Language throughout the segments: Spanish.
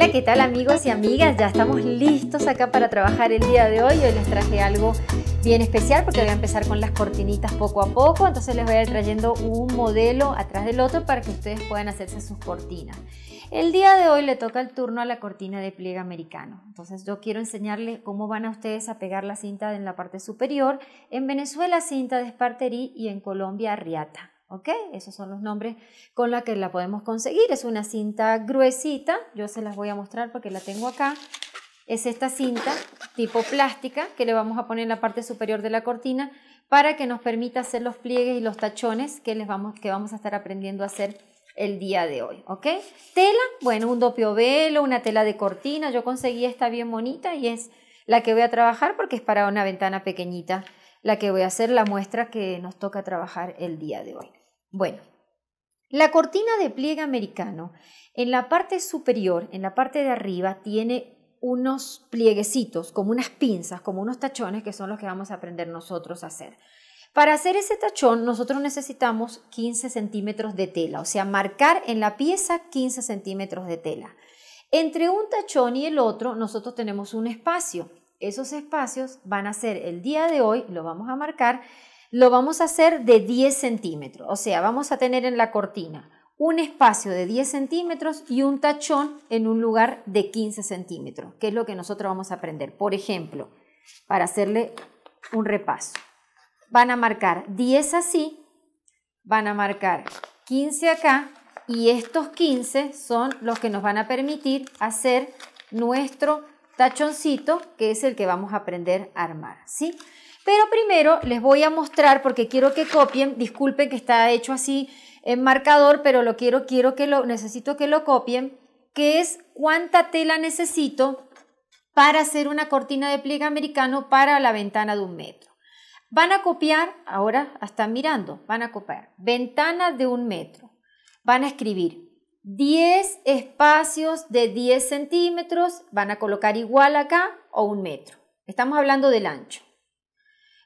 Hola, ¿qué tal amigos y amigas? Ya estamos listos acá para trabajar el día de hoy. Hoy les traje algo bien especial porque voy a empezar con las cortinitas poco a poco. Entonces les voy a ir trayendo un modelo atrás del otro para que ustedes puedan hacerse sus cortinas. El día de hoy le toca el turno a la cortina de pliegue americano. Entonces yo quiero enseñarles cómo van a ustedes a pegar la cinta en la parte superior. En Venezuela cinta de esparterí y en Colombia riata. ¿ok? Esos son los nombres con los que la podemos conseguir. Es una cinta gruesita, yo se las voy a mostrar porque la tengo acá. Es esta cinta tipo plástica que le vamos a poner en la parte superior de la cortina para que nos permita hacer los pliegues y los tachones que, les vamos, que vamos a estar aprendiendo a hacer el día de hoy, ¿ok? Tela, bueno, un doppio velo, una tela de cortina, yo conseguí esta bien bonita y es la que voy a trabajar porque es para una ventana pequeñita la que voy a hacer la muestra que nos toca trabajar el día de hoy. Bueno, la cortina de pliegue americano en la parte superior, en la parte de arriba, tiene unos plieguecitos, como unas pinzas, como unos tachones que son los que vamos a aprender nosotros a hacer. Para hacer ese tachón nosotros necesitamos 15 centímetros de tela, o sea, marcar en la pieza 15 centímetros de tela. Entre un tachón y el otro nosotros tenemos un espacio. Esos espacios van a ser el día de hoy, lo vamos a marcar, lo vamos a hacer de 10 centímetros. O sea, vamos a tener en la cortina un espacio de 10 centímetros y un tachón en un lugar de 15 centímetros, que es lo que nosotros vamos a aprender. Por ejemplo, para hacerle un repaso, van a marcar 10 así, van a marcar 15 acá y estos 15 son los que nos van a permitir hacer nuestro tachoncito, que es el que vamos a aprender a armar, ¿sí? Pero primero les voy a mostrar, porque quiero que copien, disculpen que está hecho así en marcador, pero lo quiero, quiero que lo, necesito que lo copien, que es cuánta tela necesito para hacer una cortina de pliegue americano para la ventana de un metro. Van a copiar, ahora están mirando, van a copiar ventana de un metro. Van a escribir 10 espacios de 10 centímetros, van a colocar igual acá o un metro. Estamos hablando del ancho.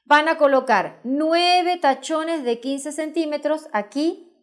Van a colocar 9 tachones de 15 centímetros, aquí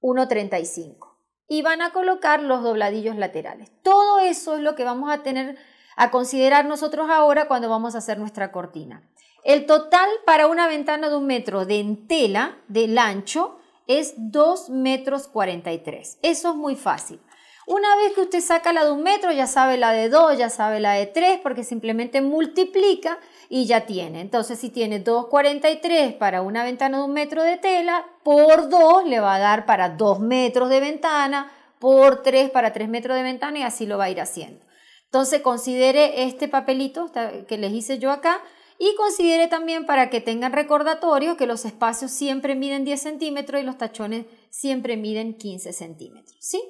1,35. Y van a colocar los dobladillos laterales. Todo eso es lo que vamos a tener a considerar nosotros ahora cuando vamos a hacer nuestra cortina. El total para una ventana de un metro de entela, del ancho, es 2 metros 43. Eso es muy fácil. Una vez que usted saca la de un metro, ya sabe la de dos, ya sabe la de tres, porque simplemente multiplica y ya tiene. Entonces, si tiene 2,43 para una ventana de un metro de tela, por 2 le va a dar para 2 metros de ventana, por 3 para 3 metros de ventana y así lo va a ir haciendo. Entonces, considere este papelito que les hice yo acá y considere también para que tengan recordatorio que los espacios siempre miden 10 centímetros y los tachones siempre miden 15 centímetros. ¿Sí?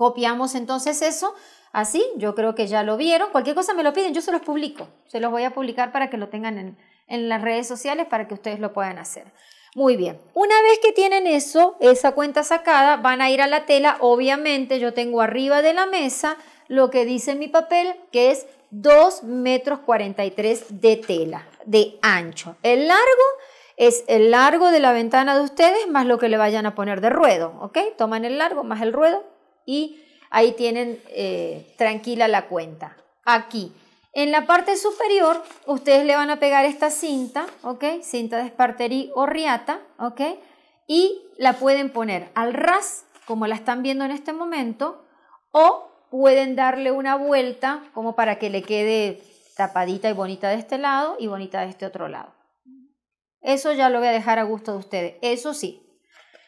Copiamos entonces eso. Así, yo creo que ya lo vieron. Cualquier cosa me lo piden, yo se los publico. Se los voy a publicar para que lo tengan en, en las redes sociales para que ustedes lo puedan hacer. Muy bien, una vez que tienen eso, esa cuenta sacada, van a ir a la tela. Obviamente yo tengo arriba de la mesa lo que dice mi papel, que es 2 metros 43 de tela, de ancho. El largo es el largo de la ventana de ustedes más lo que le vayan a poner de ruedo, ¿ok? Toman el largo más el ruedo, y ahí tienen eh, tranquila la cuenta. Aquí, en la parte superior, ustedes le van a pegar esta cinta, ¿ok? Cinta de esparterí o riata, ¿ok? Y la pueden poner al ras, como la están viendo en este momento, o pueden darle una vuelta como para que le quede tapadita y bonita de este lado y bonita de este otro lado. Eso ya lo voy a dejar a gusto de ustedes. Eso sí,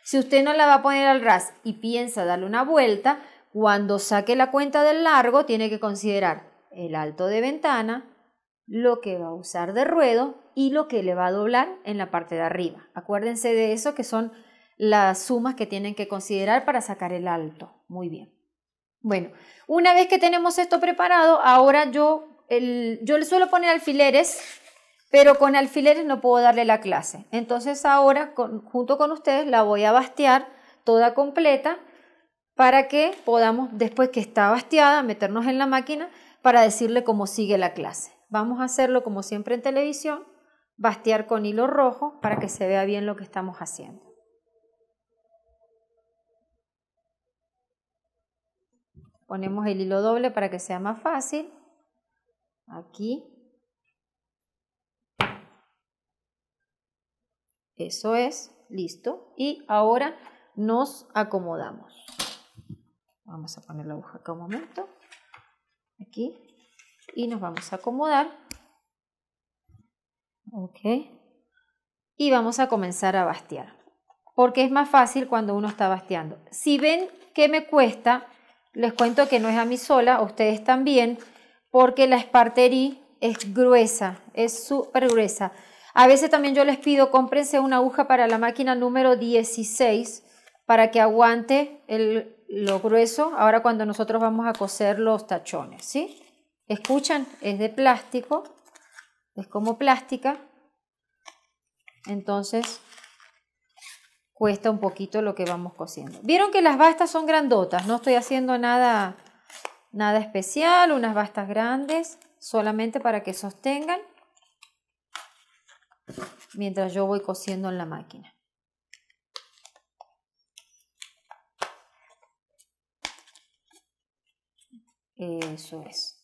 si usted no la va a poner al ras y piensa darle una vuelta, cuando saque la cuenta del largo tiene que considerar el alto de ventana, lo que va a usar de ruedo y lo que le va a doblar en la parte de arriba. Acuérdense de eso que son las sumas que tienen que considerar para sacar el alto. Muy bien. Bueno, una vez que tenemos esto preparado, ahora yo, yo le suelo poner alfileres pero con alfileres no puedo darle la clase. Entonces ahora, junto con ustedes, la voy a bastear toda completa para que podamos, después que está bastiada meternos en la máquina para decirle cómo sigue la clase. Vamos a hacerlo como siempre en televisión, bastear con hilo rojo para que se vea bien lo que estamos haciendo. Ponemos el hilo doble para que sea más fácil. Aquí Eso es, listo. Y ahora nos acomodamos. Vamos a poner la aguja acá un momento. Aquí. Y nos vamos a acomodar. Ok. Y vamos a comenzar a bastear. Porque es más fácil cuando uno está basteando. Si ven que me cuesta, les cuento que no es a mí sola, ustedes también, porque la espartería es gruesa, es súper gruesa. A veces también yo les pido, cómprense una aguja para la máquina número 16 para que aguante el, lo grueso ahora cuando nosotros vamos a coser los tachones, ¿sí? Escuchan, es de plástico, es como plástica, entonces cuesta un poquito lo que vamos cosiendo. Vieron que las bastas son grandotas, no estoy haciendo nada, nada especial, unas bastas grandes, solamente para que sostengan mientras yo voy cosiendo en la máquina. Eso es.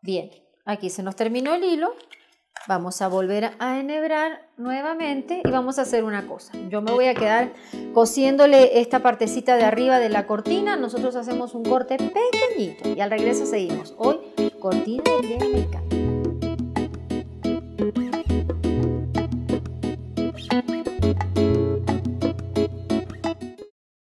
Bien, aquí se nos terminó el hilo. Vamos a volver a enhebrar nuevamente y vamos a hacer una cosa. Yo me voy a quedar cosiéndole esta partecita de arriba de la cortina. Nosotros hacemos un corte pequeñito y al regreso seguimos. Hoy, cortina de